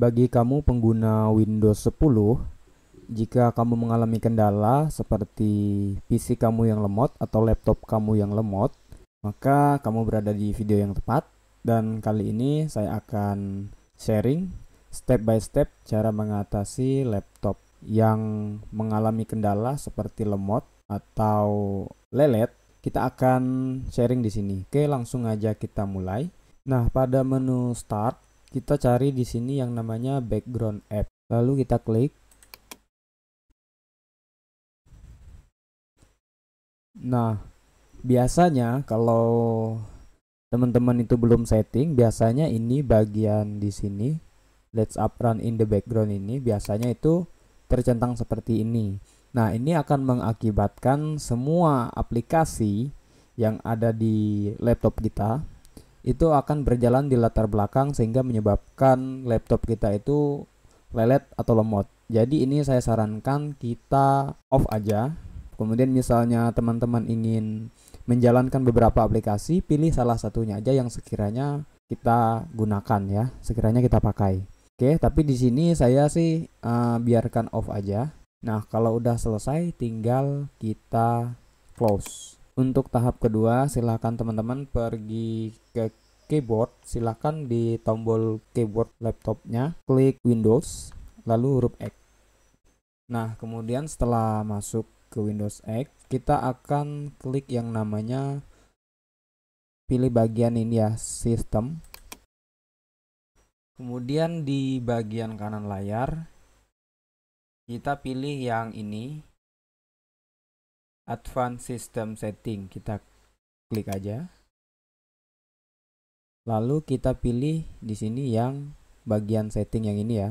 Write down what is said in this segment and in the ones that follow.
Bagi kamu pengguna Windows 10, jika kamu mengalami kendala seperti PC kamu yang lemot atau laptop kamu yang lemot, maka kamu berada di video yang tepat dan kali ini saya akan sharing step by step cara mengatasi laptop yang mengalami kendala seperti lemot atau lelet. Kita akan sharing di sini. Oke, langsung aja kita mulai. Nah, pada menu start kita cari di sini yang namanya background app. Lalu kita klik. Nah, biasanya kalau teman-teman itu belum setting, biasanya ini bagian di sini let's up run in the background ini biasanya itu tercentang seperti ini. Nah, ini akan mengakibatkan semua aplikasi yang ada di laptop kita itu akan berjalan di latar belakang sehingga menyebabkan laptop kita itu lelet atau lemot. Jadi ini saya sarankan kita off aja. Kemudian misalnya teman-teman ingin menjalankan beberapa aplikasi, pilih salah satunya aja yang sekiranya kita gunakan ya, sekiranya kita pakai. Oke, tapi di sini saya sih uh, biarkan off aja. Nah, kalau udah selesai tinggal kita close. Untuk tahap kedua, silahkan teman-teman pergi ke keyboard, silahkan di tombol keyboard laptopnya, klik Windows, lalu huruf X. Nah, kemudian setelah masuk ke Windows X, kita akan klik yang namanya pilih bagian ini ya, sistem. Kemudian di bagian kanan layar, kita pilih yang ini, Advanced System Setting kita klik aja. Lalu kita pilih di sini yang bagian setting yang ini ya,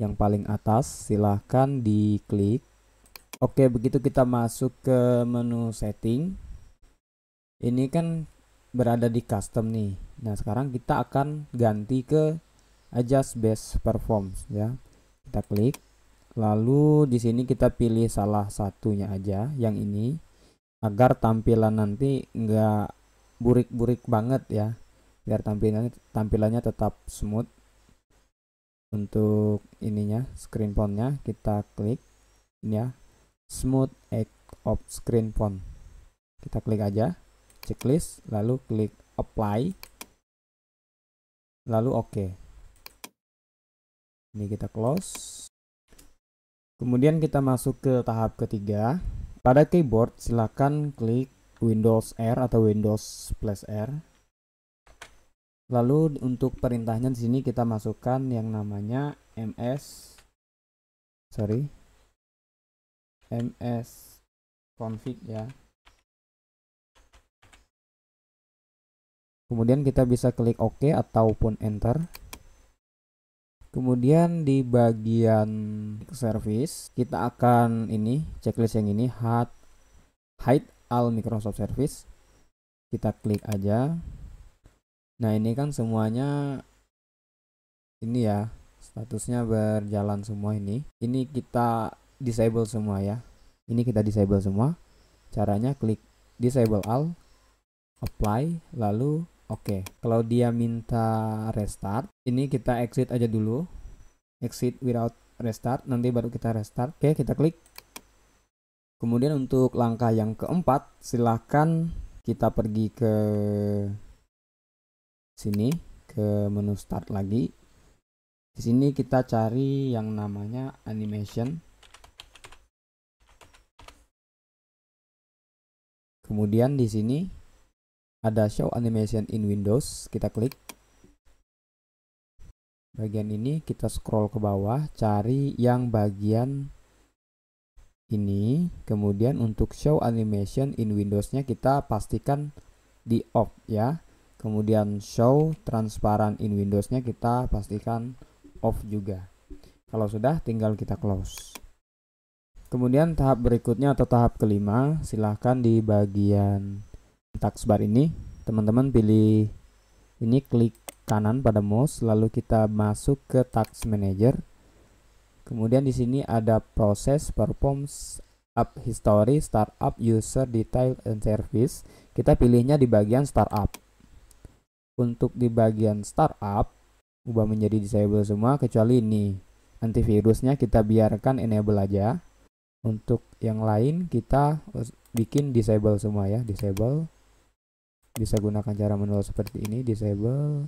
yang paling atas silahkan diklik. Oke, begitu kita masuk ke menu setting. Ini kan berada di custom nih. Nah, sekarang kita akan ganti ke adjust base Performance ya. Kita klik. Lalu di sini kita pilih salah satunya aja, yang ini, agar tampilan nanti enggak burik-burik banget ya, biar tampilannya tampilannya tetap smooth. Untuk ininya, screen fontnya kita klik, ini ya, smooth edge of screen font. Kita klik aja, checklist, lalu klik apply, lalu oke. Okay. Ini kita close Kemudian kita masuk ke tahap ketiga. Pada keyboard silakan klik Windows R atau Windows plus R. Lalu untuk perintahnya di sini kita masukkan yang namanya ms sorry ms config ya. Kemudian kita bisa klik OK ataupun enter. Kemudian di bagian service kita akan ini checklist yang ini hide, hide all Microsoft service kita klik aja nah ini kan semuanya ini ya statusnya berjalan semua ini ini kita disable semua ya ini kita disable semua caranya klik disable all apply lalu oke okay. kalau dia minta restart ini kita exit aja dulu exit without restart nanti baru kita restart oke kita klik kemudian untuk langkah yang keempat silahkan kita pergi ke sini ke menu start lagi di sini kita cari yang namanya animation kemudian di sini ada show animation in Windows kita klik bagian ini kita scroll ke bawah cari yang bagian ini kemudian untuk show animation in Windows nya kita pastikan di off ya kemudian show transparan in Windows nya kita pastikan off juga kalau sudah tinggal kita close kemudian tahap berikutnya atau tahap kelima silahkan di bagian taskbar ini teman-teman pilih ini klik kanan pada mouse lalu kita masuk ke task manager kemudian di sini ada proses perform up history startup user detail and service kita pilihnya di bagian startup untuk di bagian startup ubah menjadi disable semua kecuali ini antivirusnya kita biarkan enable aja untuk yang lain kita bikin disable semua ya disable bisa gunakan cara manual seperti ini disable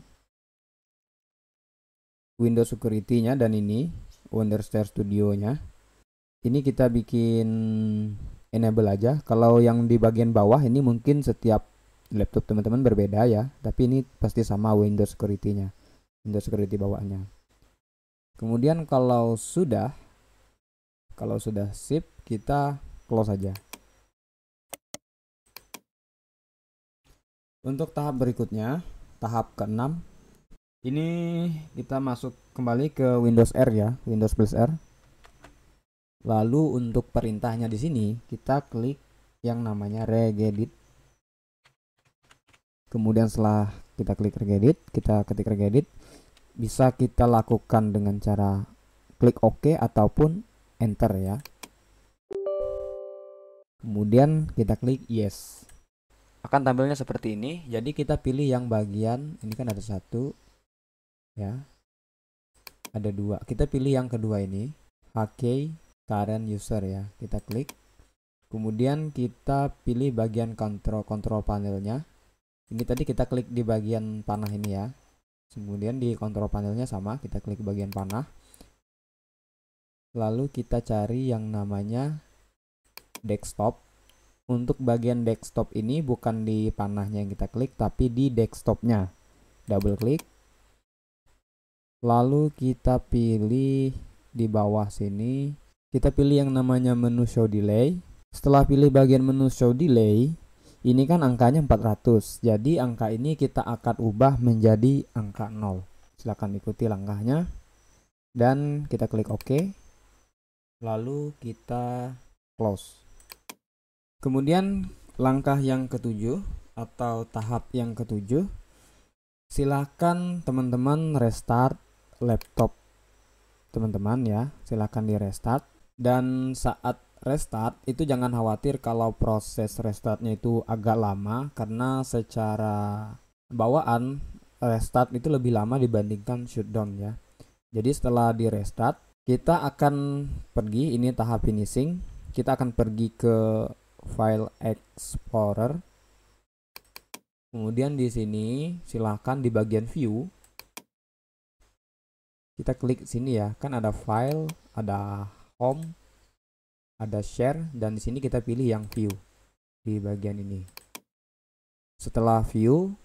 Windows Security-nya dan ini Wonderstare Studio-nya. Ini kita bikin enable aja. Kalau yang di bagian bawah ini mungkin setiap laptop teman-teman berbeda ya, tapi ini pasti sama Windows Security-nya. Windows Security bawaannya. Kemudian kalau sudah kalau sudah sip kita close aja. Untuk tahap berikutnya, tahap ke ini kita masuk kembali ke Windows R ya, Windows plus R. Lalu untuk perintahnya di sini kita klik yang namanya regedit. Kemudian setelah kita klik regedit, kita ketik regedit, bisa kita lakukan dengan cara klik OK ataupun enter ya. Kemudian kita klik yes. Akan tampilnya seperti ini. Jadi kita pilih yang bagian ini kan ada satu, ya ada dua kita pilih yang kedua ini HK current user ya kita klik kemudian kita pilih bagian kontrol kontrol panelnya ini tadi kita klik di bagian panah ini ya kemudian di kontrol panelnya sama kita klik bagian panah lalu kita cari yang namanya desktop untuk bagian desktop ini bukan di panahnya yang kita klik tapi di desktopnya double klik lalu kita pilih di bawah sini kita pilih yang namanya menu show delay setelah pilih bagian menu show delay ini kan angkanya 400 jadi angka ini kita akan ubah menjadi angka 0 silahkan ikuti langkahnya dan kita klik OK lalu kita close kemudian langkah yang ketujuh atau tahap yang ketujuh silahkan teman-teman restart laptop teman-teman ya. Silahkan di restart. Dan saat restart itu jangan khawatir kalau proses restartnya itu agak lama karena secara bawaan restart itu lebih lama dibandingkan shutdown ya. Jadi setelah di restart kita akan pergi ini tahap finishing. Kita akan pergi ke file explorer. Kemudian di sini silahkan di bagian view kita klik sini ya kan ada file ada home ada share dan di sini kita pilih yang view di bagian ini setelah view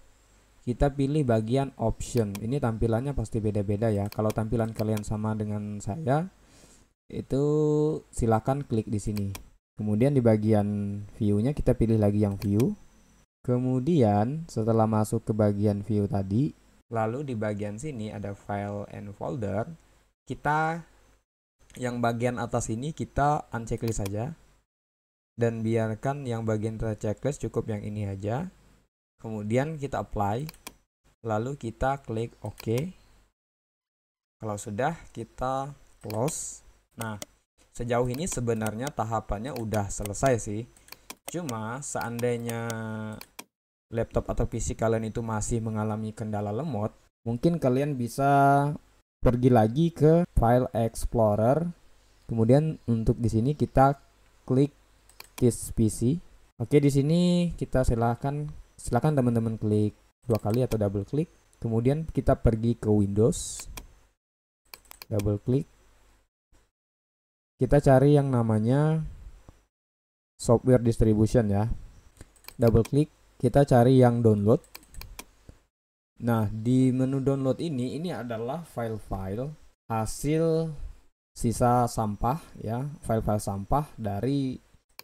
kita pilih bagian option ini tampilannya pasti beda-beda ya kalau tampilan kalian sama dengan saya itu silakan klik di sini kemudian di bagian view-nya kita pilih lagi yang view kemudian setelah masuk ke bagian view tadi Lalu di bagian sini ada file and folder. Kita yang bagian atas ini kita unchecklist saja. Dan biarkan yang bagian terchecklist cukup yang ini aja. Kemudian kita apply. Lalu kita klik OK. Kalau sudah kita close. Nah, sejauh ini sebenarnya tahapannya udah selesai sih. Cuma seandainya laptop atau PC kalian itu masih mengalami kendala lemot, mungkin kalian bisa pergi lagi ke File Explorer. Kemudian untuk di sini kita klik This PC. Oke, di sini kita silakan silakan teman-teman klik dua kali atau double klik. Kemudian kita pergi ke Windows. Double klik. Kita cari yang namanya software distribution ya. Double klik kita cari yang download nah di menu download ini ini adalah file-file hasil sisa sampah ya file-file sampah dari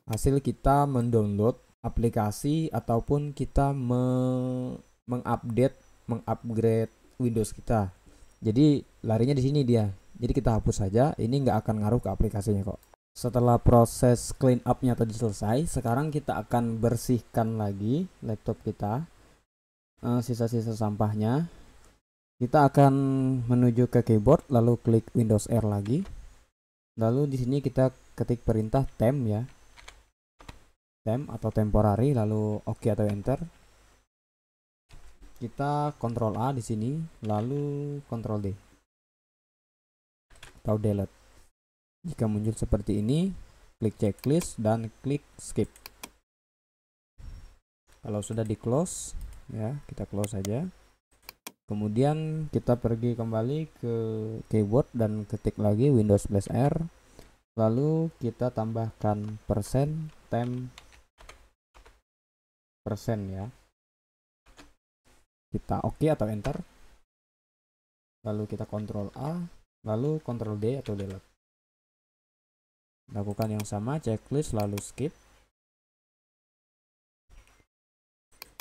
hasil kita mendownload aplikasi ataupun kita me mengupdate mengupgrade Windows kita jadi larinya di sini dia jadi kita hapus saja ini nggak akan ngaruh ke aplikasinya kok setelah proses clean up-nya tadi selesai, sekarang kita akan bersihkan lagi laptop kita. Eh, sisa-sisa sampahnya. Kita akan menuju ke keyboard lalu klik Windows R lagi. Lalu di sini kita ketik perintah temp ya. Temp atau temporary lalu oke OK atau enter. Kita Ctrl A di sini lalu Ctrl D. Atau delete. Jika muncul seperti ini, klik checklist dan klik skip. Kalau sudah di close, ya kita close saja. Kemudian kita pergi kembali ke keyboard dan ketik lagi Windows plus R. Lalu kita tambahkan persen temp persen ya. Kita oke okay atau enter. Lalu kita kontrol A, lalu kontrol D atau delete lakukan yang sama checklist lalu skip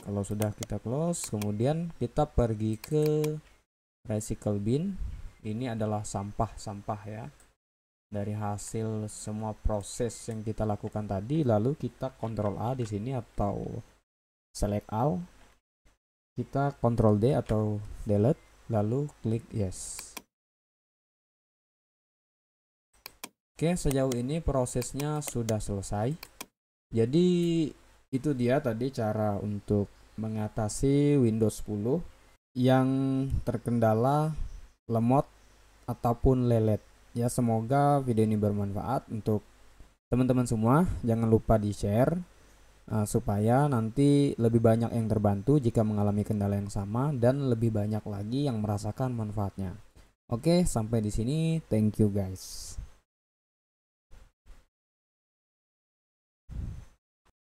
kalau sudah kita close kemudian kita pergi ke recycle bin ini adalah sampah-sampah ya dari hasil semua proses yang kita lakukan tadi lalu kita kontrol A di sini atau select all kita kontrol D atau delete lalu klik yes Oke, sejauh ini prosesnya sudah selesai. Jadi, itu dia tadi cara untuk mengatasi Windows 10 yang terkendala lemot ataupun lelet. Ya, semoga video ini bermanfaat untuk teman-teman semua. Jangan lupa di-share uh, supaya nanti lebih banyak yang terbantu jika mengalami kendala yang sama dan lebih banyak lagi yang merasakan manfaatnya. Oke, sampai di sini. Thank you guys.